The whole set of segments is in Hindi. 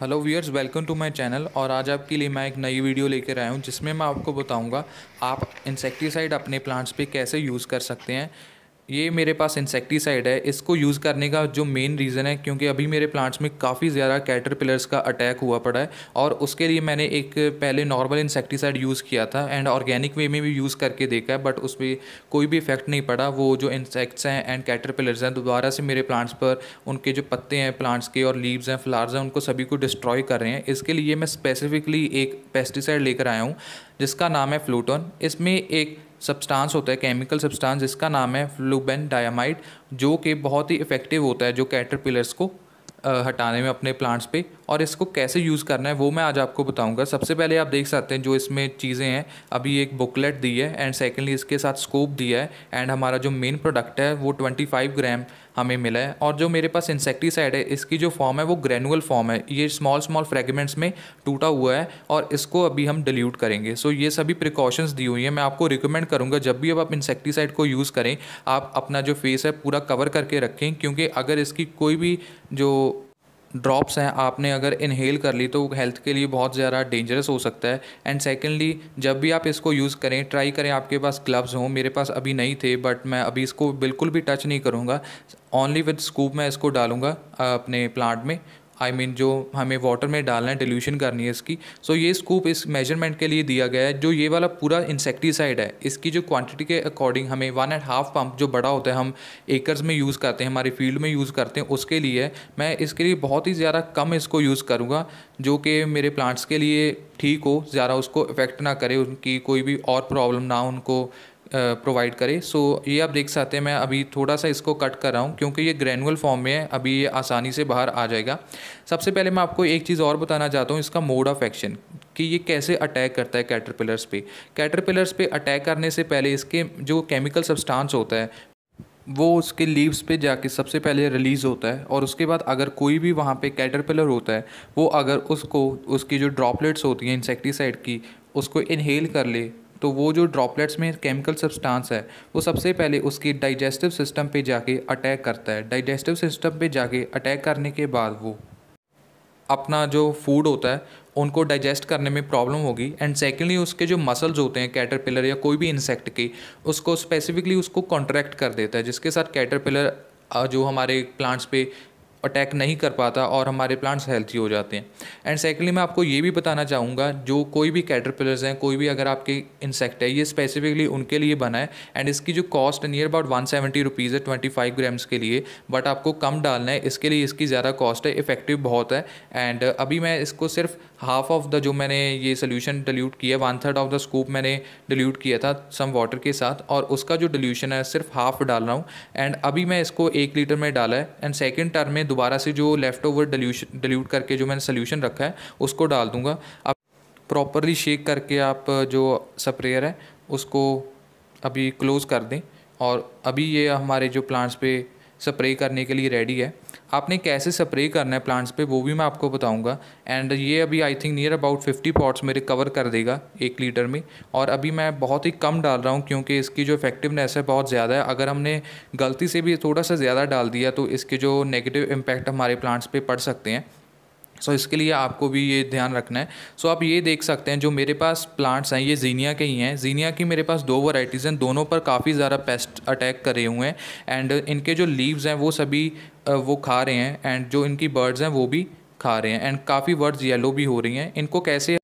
hello viewers welcome to my channel और आज आपके लिए मैं एक नई वीडियो लेकर आया हूँ जिसमें मैं आपको बताऊँगा आप इंसेक्टिसाइड अपने प्लांट्स पे कैसे यूज़ कर सकते हैं ये मेरे पास इंसेक्टिसाइड है इसको यूज़ करने का जो मेन रीज़न है क्योंकि अभी मेरे प्लांट्स में काफ़ी ज़्यादा कैटरपिलर्स का अटैक हुआ पड़ा है और उसके लिए मैंने एक पहले नॉर्मल इंसेक्टिसाइड यूज़ किया था एंड ऑर्गेनिक वे में भी यूज़ करके देखा है बट उस पर कोई भी इफेक्ट नहीं पड़ा वो जो इंसेक्ट्स हैं एंड कैटरपिलर्स हैं दोबारा से मेरे प्लांट्स पर उनके जो पत्ते हैं प्लांट्स के और लीव्स हैं फ्लावर्स हैं उनको सभी को डिस्ट्रॉय कर रहे हैं इसके लिए मैं स्पेसिफिकली एक पेस्टिसाइड लेकर आया हूँ जिसका नाम है फ्लूटोन इसमें एक सब्सटेंस होता है केमिकल सब्सटेंस जिसका नाम है फ्लूबेन डायामाइट जो कि बहुत ही इफ़ेक्टिव होता है जो कैटरपिलर्स को हटाने में अपने प्लांट्स पे और इसको कैसे यूज़ करना है वो मैं आज आपको बताऊंगा सबसे पहले आप देख सकते हैं जो इसमें चीज़ें हैं अभी एक बुकलेट दी है एंड सेकेंडली इसके साथ स्कोप दिया है एंड हमारा जो मेन प्रोडक्ट है वो ट्वेंटी फाइव ग्राम हमें मिला है और जो मेरे पास इंसेक्टीसाइड है इसकी जो फॉर्म है वो ग्रेनुअल फॉर्म है ये स्मॉल स्मॉल फ्रेगमेंट्स में टूटा हुआ है और इसको अभी हम डिल्यूट करेंगे सो ये सभी प्रिकॉशंस दी हुई हैं मैं आपको रिकमेंड करूँगा जब भी अब आप इंसेक्टिसाइड को यूज़ करें आप अपना जो फेस है पूरा कवर करके रखें क्योंकि अगर इसकी कोई भी जो ड्रॉप्स हैं आपने अगर इनहेल कर ली तो हेल्थ के लिए बहुत ज़्यादा डेंजरस हो सकता है एंड सेकेंडली जब भी आप इसको यूज़ करें ट्राई करें आपके पास ग्लव्स हों मेरे पास अभी नहीं थे बट मैं अभी इसको बिल्कुल भी टच नहीं करूँगा ओनली विद स्कूप मैं इसको डालूँगा अपने प्लांट में आई मीन जो हमें वाटर में डालना है डिल्यूशन करनी है इसकी सो so, ये स्कूप इस मेजरमेंट के लिए दिया गया है जो ये वाला पूरा इंसेक्टिसाइड है इसकी जो क्वांटिटी के अकॉर्डिंग हमें वन एंड हाफ पंप जो बड़ा होता है हम एकर्स में यूज़ करते हैं हमारे फील्ड में यूज़ करते हैं उसके लिए मैं इसके लिए बहुत ही ज़्यादा कम इसको यूज़ करूँगा जो कि मेरे प्लांट्स के लिए ठीक हो ज़्यादा उसको इफ़ेक्ट ना करे उनकी कोई भी और प्रॉब्लम ना उनको प्रोवाइड करे सो ये आप देख सकते हैं मैं अभी थोड़ा सा इसको कट कर रहा हूँ क्योंकि ये ग्रैनुअल फॉर्म में है अभी ये आसानी से बाहर आ जाएगा सबसे पहले मैं आपको एक चीज़ और बताना चाहता हूँ इसका मोड ऑफ एक्शन कि ये कैसे अटैक करता है कैटरपिलर्स पे कैटरपिलर्स पे अटैक करने से पहले इसके जो केमिकल सब्सटांस होता है वो उसके लीव्स पे जाके सबसे पहले रिलीज़ होता है और उसके बाद अगर कोई भी वहाँ पे कैटरपिलर होता है वो अगर उसको उसकी जो ड्रॉपलेट्स होती हैं इंसेक्टिसाइड की उसको इनहेल कर ले तो वो जो ड्रॉपलेट्स में केमिकल सब्सटेंस है वो सबसे पहले उसकी डाइजेस्टिव सिस्टम पे जाके अटैक करता है डाइजेस्टिव सिस्टम पे जाके अटैक करने के बाद वो अपना जो फूड होता है उनको डाइजेस्ट करने में प्रॉब्लम होगी एंड सेकेंडली उसके जो मसल्स होते हैं कैटरपिलर या कोई भी इंसेक्ट के उसको स्पेसिफिकली उसको कॉन्ट्रैक्ट कर देता है जिसके साथ कैटरपिलर जो हमारे प्लांट्स पे अटैक नहीं कर पाता और हमारे प्लांट्स हेल्थी हो जाते हैं एंड सेकेंडली मैं आपको ये भी बताना चाहूँगा जो कोई भी कैटरपिलर्स हैं कोई भी अगर आपके इंसेक्ट है ये स्पेसिफिकली उनके लिए बना है एंड इसकी जो cost near about one seventy rupees है ट्वेंटी फाइव ग्राम्स के लिए बट आपको कम डालना है इसके लिए इसकी ज़्यादा कॉस्ट है इफेक्टिव बहुत है एंड अभी मैं इसको सिर्फ हाफ ऑफ द जो मैंने ये सोल्यूशन डिल्यूट किया one third of the scoop मैंने डिल्यूट किया था सम वाटर के साथ और उसका जो डिल्यूशन है सिर्फ हाफ डाल रहा हूँ एंड अभी मैं इसको एक लीटर में डाला है एंड सेकेंड टर्म में दोबारा से जो लेफ़्ट ओवर डल्यूशन डल्यूट करके जो मैंने सोल्यूशन रखा है उसको डाल दूंगा अब प्रॉपरली शेक करके आप जो स्प्रेयर है उसको अभी क्लोज़ कर दें और अभी ये हमारे जो प्लांट्स पे स्प्रे करने के लिए रेडी है आपने कैसे स्प्रे करना है प्लांट्स पे वो भी मैं आपको बताऊंगा एंड ये अभी I think near about 50 pots मेरे कवर कर देगा एक लीटर में और अभी मैं बहुत ही कम डाल रहा हूँ क्योंकि इसकी जो इफेक्टिवनेस है बहुत ज़्यादा है अगर हमने गलती से भी थोड़ा सा ज़्यादा डाल दिया तो इसके जो नेगेटिव इम्पैक्ट हमारे प्लांट्स पर पड़ सकते हैं सो so, इसके लिए आपको भी ये ध्यान रखना है सो so, आप ये देख सकते हैं जो मेरे पास प्लांट्स हैं ये जीनिया के ही हैं जीनिया की मेरे पास दो वैराइटीज़ हैं दोनों पर काफ़ी ज़्यादा पेस्ट अटैक करे हुए हैं एंड इनके जो लीव्स हैं वो सभी वो खा रहे हैं एंड जो इनकी बर्ड्स हैं वो भी खा रहे हैं एंड काफ़ी बर्ड्स येलो भी हो रही हैं इनको कैसे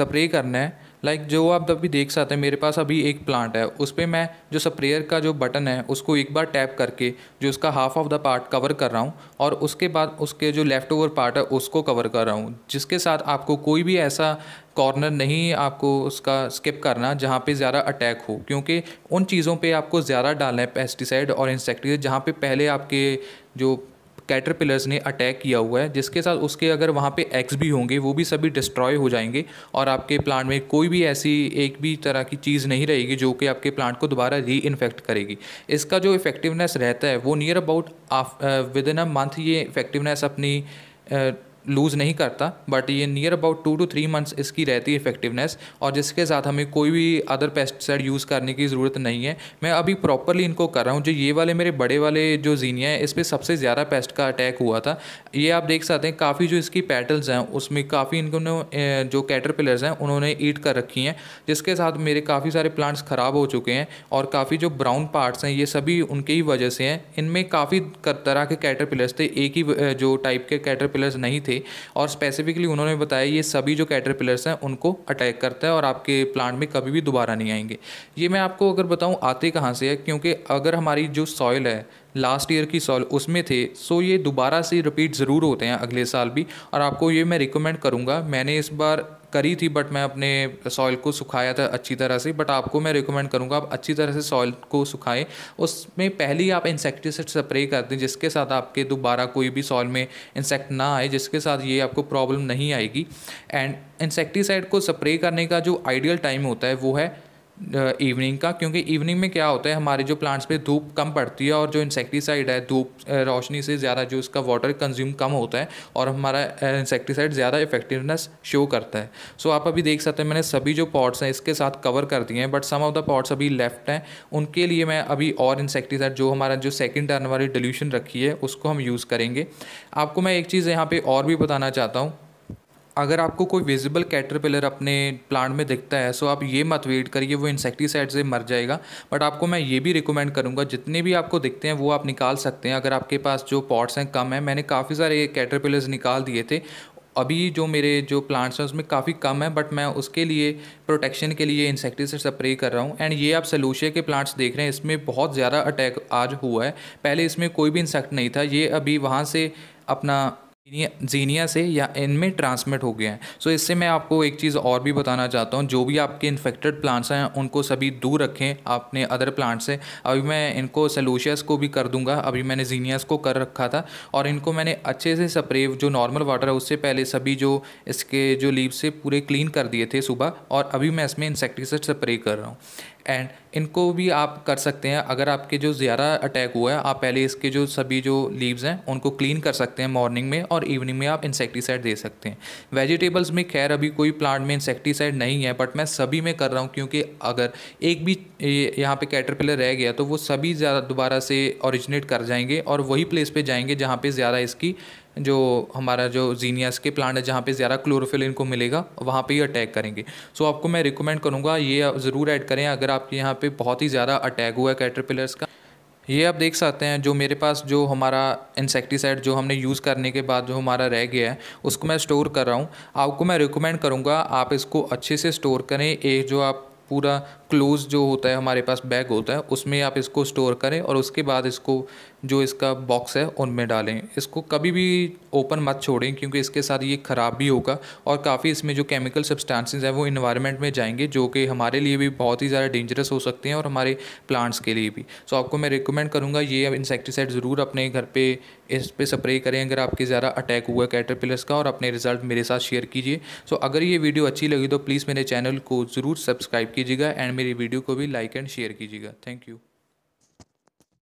स्प्रे करना है लाइक like जो आप अभी देख सकते हैं मेरे पास अभी एक प्लांट है उस पर मैं जो स्प्रेयर का जो बटन है उसको एक बार टैप करके जो उसका half of the part cover कर रहा हूँ और उसके बाद उसके जो लेफ्ट ओवर पार्ट है उसको कवर कर रहा हूँ जिसके साथ आपको कोई भी ऐसा कॉर्नर नहीं आपको उसका स्किप करना जहाँ पे ज़्यादा अटैक हो क्योंकि उन चीज़ों पे आपको ज़्यादा डालना है पेस्टिसाइड और इंसेक्टिसाइड जहाँ पे पहले आपके जो कैटरपिलर्स ने अटैक किया हुआ है जिसके साथ उसके अगर वहाँ पे एग्स भी होंगे वो भी सभी डिस्ट्रॉय हो जाएंगे और आपके प्लांट में कोई भी ऐसी एक भी तरह की चीज़ नहीं रहेगी जो कि आपके प्लांट को दोबारा री इन्फेक्ट करेगी इसका जो इफेक्टिवनेस रहता है वो near about within a month ये इफेक्टिवनेस अपनी uh, लूज़ नहीं करता बट ये near about two two three months इसकी रहती है इफेक्टिवनेस और जिसके साथ हमें कोई भी अदर पेस्टिसाइड यूज़ करने की ज़रूरत नहीं है मैं अभी प्रॉपरली इनको कर रहा हूँ जो ये वाले मेरे बड़े वाले जो जीनिया है इस पर सबसे ज़्यादा पेस्ट का अटैक हुआ था ये आप देख सकते हैं काफ़ी जो इसकी पैटल्स हैं उसमें काफ़ी इनको जो पिलर्स हैं उन्होंने ईट कर रखी हैं जिसके साथ मेरे काफ़ी सारे प्लांट्स ख़राब हो चुके हैं और काफ़ी जो ब्राउन पार्ट्स हैं ये सभी उनके ही वजह से हैं इनमें काफ़ी तरह के कैटर थे एक ही जो टाइप के कैटर नहीं थे थे और स्पेसिफिकली उन्होंने बताया ये सभी जो कैटरपिलर्स हैं उनको अटैक करता है और आपके प्लांट में कभी भी दोबारा नहीं आएंगे ये मैं आपको अगर बताऊँ आते कहाँ से है क्योंकि अगर हमारी जो सॉइल है लास्ट ईयर की सॉल्व उसमें थे सो ये दोबारा से रिपीट ज़रूर होते हैं अगले साल भी और आपको ये मैं रिकमेंड करूँगा मैंने इस बार करी थी बट मैं अपने सॉइल को सुखाया था अच्छी तरह से बट आपको मैं रिकमेंड करूँगा आप अच्छी तरह से सॉइल को सुखाएं उसमें पहले ही आप इंसेक्टिसाइड स्प्रे कर दें जिसके साथ आपके दोबारा कोई भी सॉइल में इंसेक्ट ना आए जिसके साथ ये आपको प्रॉब्लम नहीं आएगी एंड इंसेक्टिसाइड को स्प्रे करने का जो आइडियल टाइम होता है वो है इवनिंग का क्योंकि इवनिंग में क्या होता है हमारे जो प्लांट्स पे धूप कम पड़ती है और जो इंसेक्टिसाइड है धूप रोशनी से ज़्यादा जो इसका वाटर कंज्यूम कम होता है और हमारा इंसेक्टिसाइड ज़्यादा इफेक्टिवनेस शो करता है सो so, आप अभी देख सकते हैं मैंने सभी जो पॉट्स हैं इसके साथ कवर कर दिए हैं but some of the pots अभी लेफ्ट हैं उनके लिए मैं अभी और इंसेक्टिसाइड जो हमारा जो सेकेंड टर्न वाली डोल्यूशन रखी है उसको हम यूज़ करेंगे आपको मैं एक चीज़ यहाँ पर और भी बताना चाहता हूँ अगर आपको कोई विजिबल कैटरपिलर अपने प्लांट में दिखता है सो आप ये मत वेट करिए वो इंसेक्टिसाइड से मर जाएगा बट आपको मैं ये भी रिकमेंड करूँगा जितने भी आपको दिखते हैं वो आप निकाल सकते हैं अगर आपके पास जो पॉट्स हैं कम है मैंने काफ़ी सारे कैटरपिलर्स निकाल दिए थे अभी जो मेरे जो प्लांट्स हैं उसमें काफ़ी कम है बट मैं उसके लिए प्रोटेक्शन के लिए इंसेक्टिसाइड स्प्रे कर रहा हूँ एंड ये आप सलूशिया के प्लांट्स देख रहे हैं इसमें बहुत ज़्यादा अटैक आज हुआ है पहले इसमें कोई भी इंसेक्ट नहीं था ये अभी वहाँ से अपना जीनिया से या इनमें ट्रांसमिट हो गया है सो so, इससे मैं आपको एक चीज़ और भी बताना चाहता हूँ जो भी आपके इन्फेक्टेड प्लांट्स हैं उनको सभी दूर रखें अपने अदर प्लांट से अभी मैं इनको सेलोशियस को भी कर दूंगा अभी मैंने जीनियस को कर रखा था और इनको मैंने अच्छे से स्प्रे जो नॉर्मल वाटर है उससे पहले सभी जो इसके जो लीव से पूरे क्लीन कर दिए थे सुबह और अभी मैं इसमें इंसेक्टिसाइड स्प्रे कर रहा हूँ एंड इनको भी आप कर सकते हैं अगर आपके जो ज़्यादा अटैक हुआ है आप पहले इसके जो सभी जो लीव्स हैं उनको क्लीन कर सकते हैं मॉर्निंग में और इवनिंग में आप इंसेक्टिसाइड दे सकते हैं वेजिटेबल्स में खैर अभी कोई प्लांट में इंसेक्टिसाइड नहीं है बट मैं सभी में कर रहा हूँ क्योंकि अगर एक भी यहाँ पे कैटरपिलर रह गया तो वो सभी ज़्यादा दोबारा से ओरिजिनेट कर जाएंगे और वही प्लेस पर जाएंगे जहाँ पर ज़्यादा इसकी जो हमारा जो जीनियास के प्लांट है जहाँ पे ज़्यादा क्लोरोफिल इनको मिलेगा वहाँ पे ये अटैक करेंगे सो आपको मैं रिकमेंड करूँगा ये ज़रूर ऐड करें अगर आपके यहाँ पे बहुत ही ज़्यादा अटैक हुआ है कैटरपिलर्स का ये आप देख सकते हैं जो मेरे पास जो हमारा इंसेक्टिसाइड जो हमने यूज़ करने के बाद जो हमारा रह गया है उसको मैं स्टोर कर रहा हूँ आपको मैं रिकमेंड करूँगा आप इसको अच्छे से स्टोर करें एक जो आप पूरा क्लोज जो होता है हमारे पास बैग होता है उसमें आप इसको स्टोर करें और उसके बाद इसको जो इसका बॉक्स है उनमें डालें इसको कभी भी ओपन मत छोड़ें क्योंकि इसके साथ ये ख़राब भी होगा और काफ़ी इसमें जो केमिकल सब्सटेंसेस हैं वो इन्वायरमेंट में जाएंगे जो कि हमारे लिए भी बहुत ही ज़्यादा डेंजरस हो सकते हैं और हमारे प्लांट्स के लिए भी सो आपको मैं रिकमेंड करूँगा ये इंसेक्टिसाइड ज़रूर अपने घर पर इस पर स्प्रे करें अगर आपके ज़्यादा अटैक हुआ कैटरपिलर्स का और अपने रिजल्ट मेरे साथ शेयर कीजिए सो अगर ये वीडियो अच्छी लगी तो प्लीज़ मेरे चैनल को ज़रूर सब्सक्राइब कीजिएगा एंड मेरी वीडियो को भी लाइक एंड शेयर कीजिएगा थैंक यू